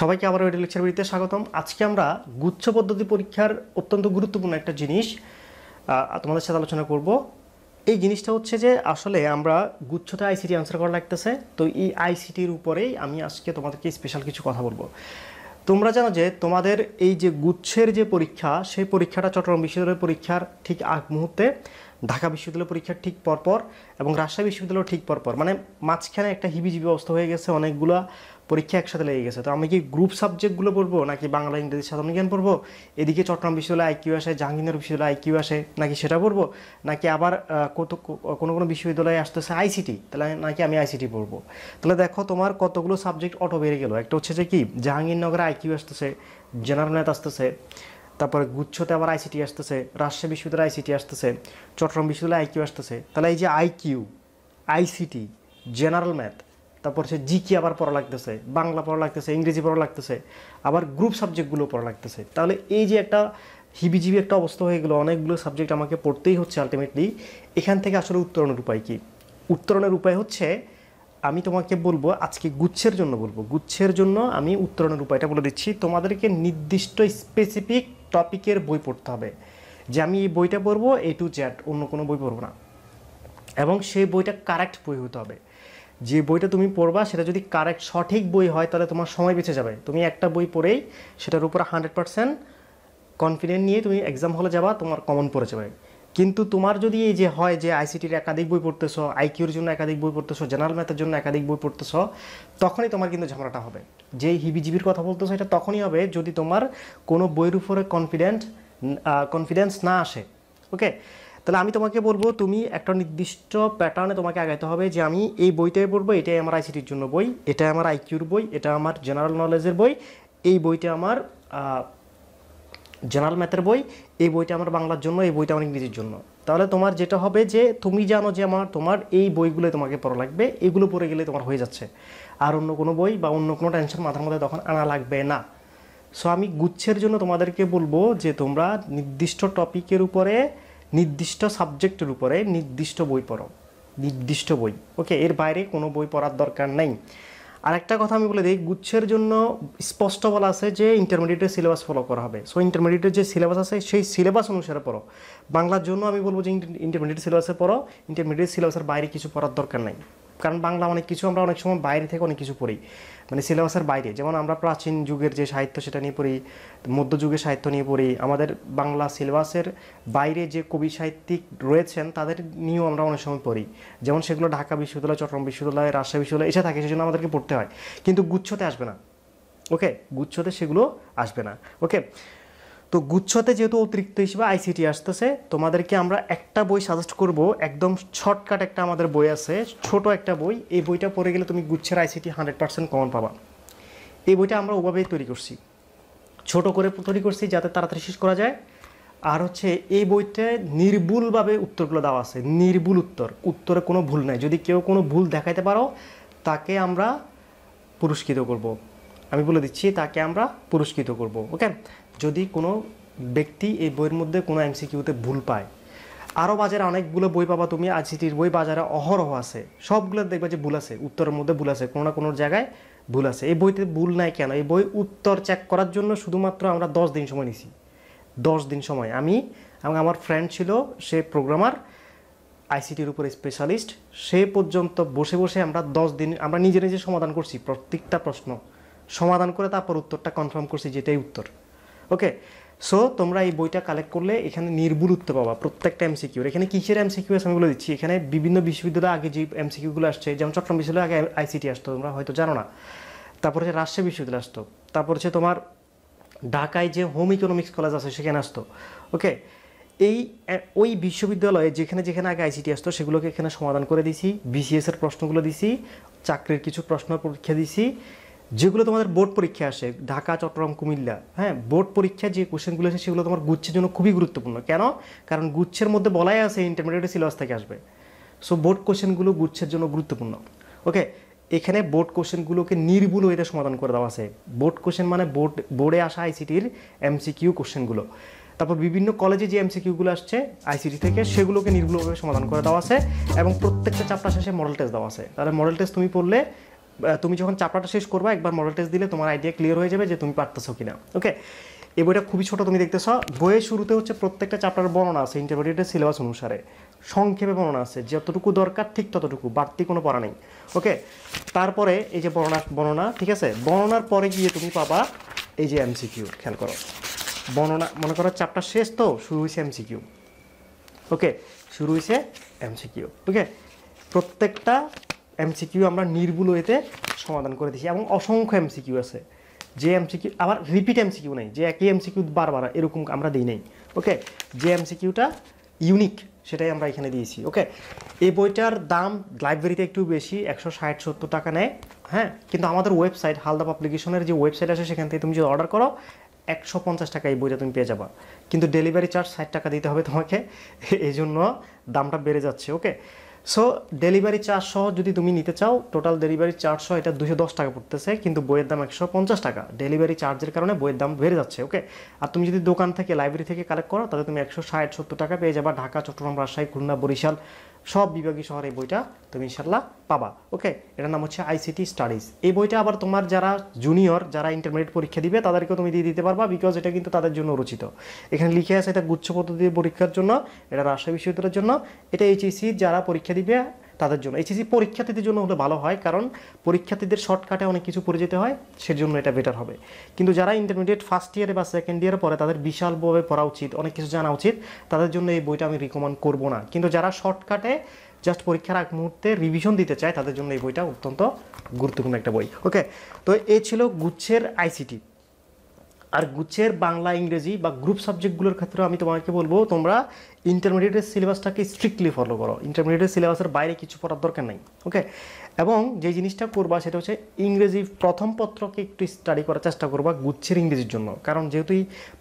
সবাইকে আবার ওয়েডের লেকচার ভিডিওতে স্বাগতম আজকে আমরা গুচ্ছ পদ্ধতি পরীক্ষার অত্যন্ত গুরুত্বপূর্ণ একটা জিনিস তোমাদের সাথে আলোচনা করব এই জিনিসটা হচ্ছে যে আসলে আমরা গুচ্ছতে আইসিটি আনসার করা লাগতেছে তো এই আইসিটির উপরেই আমি আজকে তোমাদেরকে স্পেশাল কিছু কথা বলবো তোমরা জানো যে তোমাদের এই যে গুচ্ছের যে পরীক্ষা সেই পরীক্ষাটা চট্টগ্রাম বিশ্ববিদ্যালয়ের পরীক্ষার ঠিক আগ মুহূর্তে ঢাকা বিশ্ববিদ্যালয় পরীক্ষার ঠিক পরপর এবং রাজশাহী বিশ্ববিদ্যালয় ঠিক পরপর মানে মাঝখানে একটা হিবিজিবি অবস্থা হয়ে গেছে অনেকগুলা পরীক্ষা একসাথে লেগে গেছে তো আমি কি গ্রুপ সাবজেক্টগুলো পড়বো নাকি বাংলা ইংরেজি সাধারণ জ্ঞান পড়বো এদিকে চট্টগ্রাম বিশ্ববিদ্যালয় আইকিউ আসে জাহাঙ্গীরনগর বিশ্ববিদ্যালয় আইকিউ আসে নাকি সেটা পড়বো নাকি আবার কত কোনো কোনো বিশ্ববিদ্যালয়ে আসতেছে আইসিটি তাহলে নাকি আমি আইসিটি পড়বো তাহলে দেখো তোমার কতগুলো সাবজেক্ট অটো বেড়ে গেলো একটা হচ্ছে যে কি জাহাঙ্গীরনগরে আইকিউ আসতেছে জেনারেল ম্যাথ আসতেছে তারপরে গুচ্ছতে আবার আইসিটি আসতেছে রাজশাহী বিশ্ববিদ্যালয় আইসিটি আসতেছে চট্টগ্রাম বিশ্ববিদ্যালয় আইকিউ আসতেছে তাহলে এই যে আইকিউ আইসিটি জেনারেল ম্যাথ তারপর সে জি কে আবার পড়া লাগতেছে বাংলা পড়া লাগতেছে ইংরেজি পড়া লাগতেছে আবার গ্রুপ সাবজেক্টগুলো পড়া লাগতেছে তাহলে এই যে একটা হিবিজিবি একটা অবস্থা হয়ে গেলো অনেকগুলো সাবজেক্ট আমাকে পড়তেই হচ্ছে আলটিমেটলি এখান থেকে আসলে উত্তরণের উপায় কী উত্তরণের উপায় হচ্ছে আমি তোমাকে বলবো আজকে গুচ্ছের জন্য বলবো গুচ্ছের জন্য আমি উত্তরণের উপায়টা বলে দিচ্ছি তোমাদেরকে নির্দিষ্ট স্পেসিফিক টপিকের বই পড়তে হবে যে আমি এই বইটা পড়বো এ টু জ্যাট অন্য কোনো বই পড়বো না এবং সেই বইটা কারেক্ট বই হতে হবে যে বইটা তুমি পড়বা সেটা যদি কারেক্ট সঠিক বই হয় তাহলে তোমার সময় বেঁচে যাবে তুমি একটা বই পড়েই সেটার উপরে হান্ড্রেড পারসেন্ট কনফিডেন্ট নিয়ে তুমি এক্সাম হলে যাবা তোমার কমন পড়ে যাবে কিন্তু তোমার যদি এই যে হয় যে আইসিটির একাধিক বই পড়তেছো আইকিউর জন্য একাধিক বই পড়তেছো জেনারেল ম্যাথের জন্য একাধিক বই পড়তেছো তখনই তোমার কিন্তু ঝামেলাটা হবে যেই হিবিজিবির কথা বলতেছো এটা তখনই হবে যদি তোমার কোনো বইয়ের উপরে কনফিডেন্ট কনফিডেন্স না আসে ওকে তাহলে আমি তোমাকে বলবো তুমি একটা নির্দিষ্ট প্যাটার্নে তোমাকে আগাইতে হবে যে আমি এই বইটাই পড়বো এটাই আমার আইসিটির জন্য বই এটাই আমার আইকিউর বই এটা আমার জেনারেল নলেজের বই এই বইটা আমার জেনারেল ম্যাথের বই এই বইটা আমার বাংলার জন্য এই বইটা আমার ইংরেজির জন্য তাহলে তোমার যেটা হবে যে তুমি জানো যে আমার তোমার এই বইগুলো তোমাকে পড়া লাগবে এগুলো পড়ে গেলে তোমার হয়ে যাচ্ছে আর অন্য কোনো বই বা অন্য কোনো টেনশন মাথার মধ্যে তখন আনা লাগবে না সো আমি গুচ্ছের জন্য তোমাদেরকে বলবো যে তোমরা নির্দিষ্ট টপিকের উপরে নির্দিষ্ট সাবজেক্টের উপরে নির্দিষ্ট বই পড়ো নির্দিষ্ট বই ওকে এর বাইরে কোনো বই পড়ার দরকার নাই আরেকটা কথা আমি বলে দিই গুচ্ছের জন্য স্পষ্ট বলা আছে যে ইন্টারমিডিয়েটের সিলেবাস ফলো করা হবে সো ইন্টারমিডিয়েটের যে সিলেবাস আছে সেই সিলেবাস অনুসারে পড়ো বাংলার জন্য আমি বলবো যে ইন্টারমিডিয়েট সিলেবাসে পড়ো ইন্টারমিডিয়েট সিলেবাসের বাইরে কিছু পড়ার দরকার নাই কারণ বাংলা অনেক কিছু আমরা অনেক সময় বাইরে থেকে অনেক কিছু পড়ি মানে সিলেবাসের বাইরে যেমন আমরা প্রাচীন যুগের যে সাহিত্য সেটা নিয়ে পড়ি মধ্যযুগের সাহিত্য নিয়ে পড়ি আমাদের বাংলা সিলেবাসের বাইরে যে কবি সাহিত্যিক রয়েছেন তাদের নিয়েও আমরা অনেক সময় পড়ি যেমন সেগুলো ঢাকা বিশ্ববিদ্যালয় চট্টগ্রাম বিশ্ববিদ্যালয় রাজশাহী বিশ্ববিদ্যালয় এসে থাকে সেজন্য আমাদেরকে পড়তে হয় কিন্তু গুচ্ছতে আসবে না ওকে গুচ্ছতে সেগুলো আসবে না ওকে তো গুচ্ছতে যেহেতু অতিরিক্ত হিসেবে আইসিটি আসতেছে তোমাদেরকে আমরা একটা বই সাজেস্ট করব একদম শর্টকাট একটা আমাদের বই আছে ছোট একটা বই এই বইটা পড়ে গেলে তুমি গুচ্ছের আইসিটি হান্ড্রেড পার্সেন্ট কমন পাবা এই বইটা আমরা ওভাবেই তৈরি করছি ছোট করে তৈরি করছি যাতে তাড়াতাড়ি শেষ করা যায় আর হচ্ছে এই বইতে নির্ভুলভাবে উত্তরগুলো দেওয়া আছে নির্ভুল উত্তর উত্তরে কোনো ভুল নাই যদি কেউ কোনো ভুল দেখাইতে পারো তাকে আমরা পুরস্কৃত করব। আমি বলে দিচ্ছি তাকে আমরা পুরস্কৃত করব ওকে যদি কোনো ব্যক্তি এই বইয়ের মধ্যে কোনো এমসিকিউতে ভুল পায় আরও বাজারে অনেকগুলো বই পাবা তুমি আইসিটির বই বাজারে অহরহ আছে সবগুলো দেখবা যে ভুল আছে উত্তরের মধ্যে ভুল আছে কোনো না কোনো জায়গায় ভুল আছে এই বইতে ভুল নাই কেন এই বই উত্তর চেক করার জন্য শুধুমাত্র আমরা দশ দিন সময় নিছি দশ দিন সময় আমি এবং আমার ফ্রেন্ড ছিল সে প্রোগ্রামার আইসিটির উপর স্পেশালিস্ট সে পর্যন্ত বসে বসে আমরা দশ দিন আমরা নিজে নিজে সমাধান করছি প্রত্যেকটা প্রশ্ন সমাধান করে তারপর উত্তরটা কনফার্ম করছি যেটাই উত্তর ওকে সো তোমরা এই বইটা কালেক্ট করলে এখানে নির্ভুলত্ব পাবা প্রত্যেকটা এমসিকিউর এখানে কিসের এমসিকিউ আছে আমি বলে দিচ্ছি এখানে বিভিন্ন বিশ্ববিদ্যালয় আগে যে এমসিকিউগুলো আসছে যেমন চট্টগ্রাম বিশ্ববিদ্যালয় আগে আইসিটি আসতো তোমরা হয়তো জানো না তারপর হচ্ছে রাজশাহী বিশ্ববিদ্যালয় আসতো তারপর হচ্ছে তোমার ঢাকায় যে হোম ইকোনমিক্স কলেজ আছে সেখানে আসতো ওকে এই ওই বিশ্ববিদ্যালয়ে যেখানে যেখানে আগে আইসিটি আসতো সেগুলোকে এখানে সমাধান করে দিছি বিসিএসের প্রশ্নগুলো দিছি চাকরির কিছু প্রশ্ন পরীক্ষা দিছি যেগুলো তোমাদের বোর্ড পরীক্ষা আসে ঢাকা চট্টগ্রাম কুমিল্লা হ্যাঁ বোর্ড পরীক্ষা যে কোশ্চেনগুলো আছে সেগুলো তোমার গুচ্ছের জন্য খুবই গুরুত্বপূর্ণ কেন কারণ গুচ্ছের মধ্যে বলাই আছে ইন্টারমিডিয়েট সিলেবাস থেকে আসবে সো বোর্ড কোশ্চেনগুলো গুচ্ছের জন্য গুরুত্বপূর্ণ ওকে এখানে বোর্ড কোশ্চেনগুলোকে নির্ভুল হয়ে সমাধান করে দেওয়া আছে বোর্ড কোশ্চেন মানে বোর্ড বোর্ডে আসা আইসিটির এমসিকিউ কোশ্চেনগুলো তারপর বিভিন্ন কলেজে যে এমসিকিউগুলো আসছে আইসিটি থেকে সেগুলোকে নির্ভুলভাবে সমাধান করে দেওয়া আছে এবং প্রত্যেকটা চাপটা শেষে মডেল টেস্ট দেওয়া আছে তাহলে মডেল টেস্ট তুমি পড়লে তুমি যখন চাপড়াটা শেষ করবা একবার মডেল টেস্ট দিলে তোমার আইডিয়া ক্লিয়ার হয়ে যাবে যে তুমি পারতেছো কিনা ওকে এই বইটা খুবই ছোটো তুমি দেখতেছ বইয়ের শুরুতে হচ্ছে প্রত্যেকটা চাপটার বর্ণনা আছে ইন্টারমিডিয়েটের সিলেবাস অনুসারে সংক্ষেপে বর্ণনা আছে যতটুকু দরকার ঠিক ততটুকু বাড়তি কোনো পড়া নেই ওকে তারপরে এই যে বর্ণনা বর্ণনা ঠিক আছে বর্ণনার পরে গিয়ে তুমি পাবা এই যে এমসিকিউ খেয়াল করো বর্ণনা মনে করো চাপটা শেষ তো শুরু হয়েছে এমসিকিউ ওকে শুরু হয়েছে এমসিকিউ ওকে প্রত্যেকটা এমসিকিউ আমরা নির্ভুল এতে সমাধান করে দিয়েছি এবং অসংখ্য এমসিকিউ আছে যে এমসিকিউ আবার রিপিট এমসিকিউ নেই যে একই এমসিকিউ বারবার এরকম আমরা দিই নাই ওকে যে এমসিকিউটা ইউনিক সেটাই আমরা এখানে দিয়েছি ওকে এই বইটার দাম লাইব্রেরিতে একটু বেশি একশো ষাট সত্তর টাকা নেয় হ্যাঁ কিন্তু আমাদের ওয়েবসাইট হালদা পাবলিকেশনের যে ওয়েবসাইট আছে সেখান থেকে তুমি যদি অর্ডার করো একশো পঞ্চাশ টাকা এই বইটা তুমি পেয়ে যাবা কিন্তু ডেলিভারি চার্জ ষাট টাকা দিতে হবে তোমাকে এই জন্য দামটা বেড়ে যাচ্ছে ওকে সো ডেলিভারি চার্জ সহ যদি তুমি নিতে চাও টোটাল ডেলিভারি চার্জ এটা দুশো দশ টাকা পড়তেছে কিন্তু বইয়ের দাম একশো পঞ্চাশ টাকা ডেলিভারি চার্জের কারণে বইয়ের দাম বেড়ে যাচ্ছে ওকে আর তুমি যদি দোকান থেকে লাইব্রেরি থেকে কালেক্ট করো তাহলে তুমি একশো ষাট সত্তর টাকা পেয়ে যাবা ঢাকা চট্টগ্রাম রাজশাহী খুলনা বরিশাল সব বিভাগীয় শহরে বইটা তুমি ইনশাল্লাহ পাবা ওকে এটার নাম হচ্ছে আইসিটি স্টাডিজ এই বইটা আবার তোমার যারা জুনিয়র যারা ইন্টারমিডিয়েট পরীক্ষা দিবে তাদেরকেও তুমি দিয়ে দিতে পারবা বিকজ এটা কিন্তু তাদের জন্য রচিত এখানে লিখে আছে এটা গুচ্ছ পদ্ধতির পরীক্ষার জন্য এটা রাষ্ট্রীয় বিশ্ববিদ্যালয়ের জন্য এটা এইচএসি যারা পরীক্ষা দিবে তাদের জন্য এইচএসি পরীক্ষার্থীদের জন্য হলে ভালো হয় কারণ পরীক্ষার্থীদের শর্টকাটে অনেক কিছু পড়ে যেতে হয় সেজন্য এটা বেটার হবে কিন্তু যারা ইন্টারমিডিয়েট ফার্স্ট ইয়ারে বা সেকেন্ড ইয়ারে পরে তাদের বিশালভাবে পড়া উচিত অনেক কিছু জানা উচিত তাদের জন্য এই বইটা আমি রিকমেন্ড করব না কিন্তু যারা শর্টকাটে জাস্ট পরীক্ষার আগ মুহূর্তে রিভিশন দিতে চায় তাদের জন্য এই বইটা অত্যন্ত গুরুত্বপূর্ণ একটা বই ওকে তো এ ছিল গুচ্ছের আইসিটি আর গুচ্ছের বাংলা ইংরেজি বা গ্রুপ সাবজেক্টগুলোর ক্ষেত্রে আমি তোমাকে বলবো তোমরা ইন্টারমিডিয়েটের সিলেবাসটাকে স্ট্রিক্টলি ফলো করো ইন্টারমিডিয়েটের সিলেবাসের বাইরে কিছু পড়ার দরকার নেই ওকে এবং যে জিনিসটা করবা সেটা হচ্ছে ইংরেজি প্রথম পত্রকে একটু স্টাডি করার চেষ্টা করবা গুচ্ছের ইংরেজির জন্য কারণ যেহেতু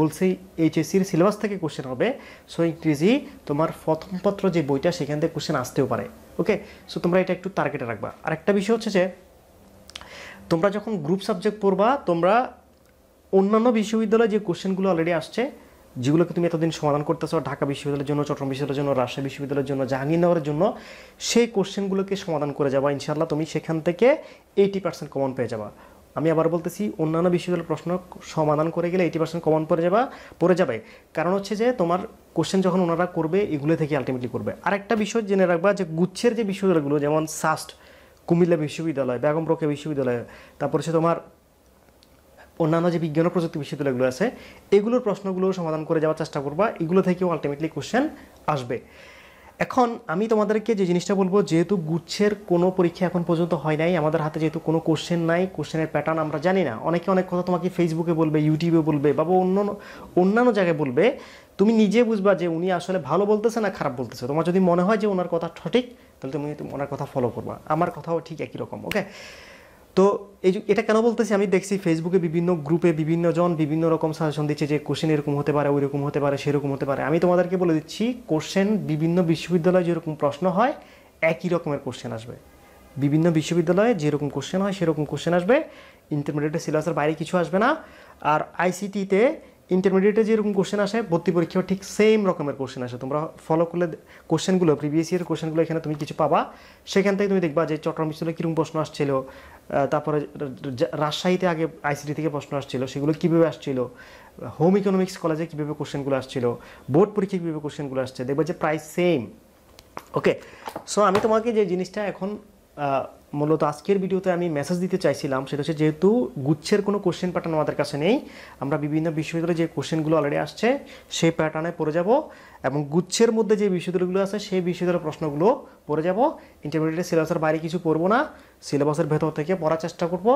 বলছি এইচএসসির সিলেবাস থেকে কোশ্চেন হবে সো ইংরেজি তোমার প্রথম পত্র যে বইটা সেখান থেকে কোশ্চেন আসতেও পারে ওকে সো তোমরা এটা একটু টার্গেটে রাখবা আর একটা বিষয় হচ্ছে যে তোমরা যখন গ্রুপ সাবজেক্ট পড়বা তোমরা অন্যান্য বিশ্ববিদ্যালয়ে যে কোশ্চেনগুলো অলরেডি আসছে যেগুলোকে তুমি এতদিন সমাধান করতেছো ঢাকা বিশ্ববিদ্যালয়ের জন্য চট্টগ্রাম বিশ্ববিদ্যালয়ের জন্য রাজশাহী বিশ্ববিদ্যালয়ের জন্য জাহাঙ্গীরনগরের জন্য সেই কোশ্চেনগুলোকে সমাধান করে যাবা ইনশাল্লাহ তুমি সেখান থেকে এইটি পার্সেন্ট কমন পেয়ে যাবা আমি আবার বলতেছি অন্যান্য বিশ্ববিদ্যালয়ের প্রশ্ন সমাধান করে গেলে এইটি পার্সেন্ট কমন পড়ে যাবা পড়ে যাবে কারণ হচ্ছে যে তোমার কোশ্চেন যখন ওনারা করবে এগুলো থেকে আলটিমেটলি করবে আরেকটা বিষয় জেনে রাখবা যে গুচ্ছের যে বিশ্ববিদ্যালয়গুলো যেমন সাস্ট কুমিল্লা বিশ্ববিদ্যালয় বেগম রোকে বিশ্ববিদ্যালয় তারপর হচ্ছে তোমার অন্যান্য যে বিজ্ঞান ও প্রযুক্তি বিশ্ববিদ্যালয়গুলো আছে এগুলোর প্রশ্নগুলো সমাধান করে যাওয়ার চেষ্টা করবা এগুলো থেকেও আলটিমেটলি কোশ্চেন আসবে এখন আমি তোমাদেরকে যে জিনিসটা বলবো যেহেতু গুচ্ছের কোনো পরীক্ষা এখন পর্যন্ত হয় নাই আমাদের হাতে যেহেতু কোনো কোশ্চেন নাই কোশ্চেনের প্যাটার্ন আমরা জানি না অনেকে অনেক কথা তোমাকে ফেসবুকে বলবে ইউটিউবে বলবে বা অন্য অন্যান্য জায়গায় বলবে তুমি নিজে বুঝবা যে উনি আসলে ভালো বলতেছে না খারাপ বলতেছে তোমার যদি মনে হয় যে ওনার কথা সঠিক তাহলে তুমি ওনার কথা ফলো করবা আমার কথাও ঠিক একই রকম ওকে তো এই যে এটা কেন বলতেছি আমি দেখছি ফেসবুকে বিভিন্ন গ্রুপে বিভিন্ন জন বিভিন্ন রকম সাজেশন দিচ্ছে যে কোশ্চেন এরকম হতে পারে ওই রকম হতে পারে সেরকম হতে পারে আমি তোমাদেরকে বলে দিচ্ছি কোশ্চেন বিভিন্ন বিশ্ববিদ্যালয়ে যেরকম প্রশ্ন হয় একই রকমের কোশ্চেন আসবে বিভিন্ন বিশ্ববিদ্যালয়ে যেরকম কোশ্চেন হয় সেরকম কোশ্চেন আসবে ইন্টারমিডিয়েটের সিলেবাসের বাইরে কিছু আসবে না আর আইসিটিতে ইন্টারমিডিয়েটে যেরকম কোশ্চেন আসে ভর্তি পরীক্ষাও ঠিক সেম রকমের কোশ্চেন আসে তোমরা ফলো করলে কোশ্চেনগুলো প্রিভিয়াস ইয়ার কোশ্চেনগুলো এখানে তুমি কিছু পাবা সেখান থেকে তুমি দেখবা যে চট্টগ্রাম বিশ্ববিদ্যালয়ে কীরকম প্রশ্ন আসছিল তারপরে রাজশাহীতে আগে আইসিটি থেকে প্রশ্ন আসছিল সেগুলো কীভাবে আসছিল হোম ইকোনমিক্স কলেজে কীভাবে কোশ্চেনগুলো আসছিল বোর্ড পরীক্ষায় কীভাবে কোশ্চেনগুলো আসছে দেখবা যে প্রায় সেম ওকে সো আমি তোমাকে যে জিনিসটা এখন মূলত আজকের ভিডিওতে আমি মেসেজ দিতে চাইছিলাম সেটা হচ্ছে যেহেতু গুচ্ছের কোনো কোশ্চেন প্যাটার্ন আমাদের কাছে নেই আমরা বিভিন্ন বিশ্ববিদ্যালয়ে যে কোশ্চেনগুলো অলরেডি আসছে সেই প্যাটার্নে পড়ে যাব এবং গুচ্ছের মধ্যে যে বিশ্ববিদ্যালয়গুলো আছে সেই বিশ্ববিদ্যালয়ের প্রশ্নগুলো পড়ে যাব ইন্টারমিডিয়েটের সিলেবাসের বাইরে কিছু পড়বো না সিলেবাসের ভেতর থেকে পড়ার চেষ্টা করব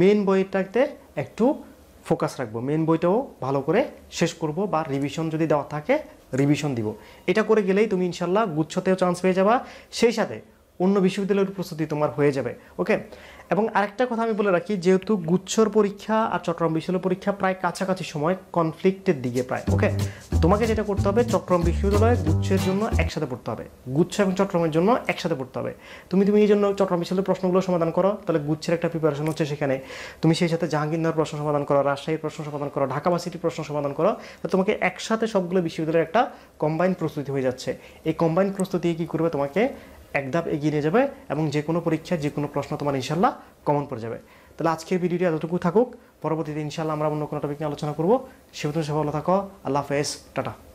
মেন বইটাতে একটু ফোকাস রাখবো মেন বইটাও ভালো করে শেষ করব বা রিভিশন যদি দেওয়া থাকে রিভিশন দিব এটা করে গেলেই তুমি ইনশাল্লাহ গুচ্ছতেও চান্স পেয়ে যাবা সেই সাথে অন্য বিশ্ববিদ্যালয়ের প্রস্তুতি তোমার হয়ে যাবে ওকে এবং আরেকটা কথা আমি বলে রাখি যেহেতু গুচ্ছর পরীক্ষা আর চট্টগ্রাম বিশ্ববিদ্যালয় পরীক্ষা প্রায় কাছাকাছি সময় কনফ্লিক্টের দিকে প্রায় ওকে তোমাকে যেটা করতে হবে চট্টগ্রাম বিশ্ববিদ্যালয়ে গুচ্ছের জন্য একসাথে পড়তে হবে গুচ্ছ এবং চট্টগ্রামের জন্য একসাথে পড়তে হবে তুমি তুমি এই জন্য চট্টগ্রাম বিশ্ববিদ্যালয়ের প্রশ্নগুলো সমাধান করো তাহলে গুচ্ছের একটা প্রিপারেশন হচ্ছে সেখানে তুমি সেই সাথে জাহাঙ্গীরনগর প্রশ্ন সমাধান করো রাজশাহীর প্রশ্ন সমাধান করো ঢাকা ভার্সিটির প্রশ্ন সমাধান করো তো তোমাকে একসাথে সবগুলো বিশ্ববিদ্যালয়ের একটা কম্বাইন প্রস্তুতি হয়ে যাচ্ছে এই কম্বাইন প্রস্তুতি কী করবে তোমাকে এক ধাপ এগিয়ে নিয়ে যাবে এবং যে কোনো পরীক্ষায় যে কোনো প্রশ্ন তোমার ইনশাল্লাহ কমন পড়ে যাবে তাহলে আজকের ভিডিওটি এতটুকু থাকুক পরবর্তীতে ইনশাল্লাহ আমরা অন্য কোনো টপিক নিয়ে আলোচনা করবো সে তুমি সফল থাকো আল্লাহ হাফেজ টাটা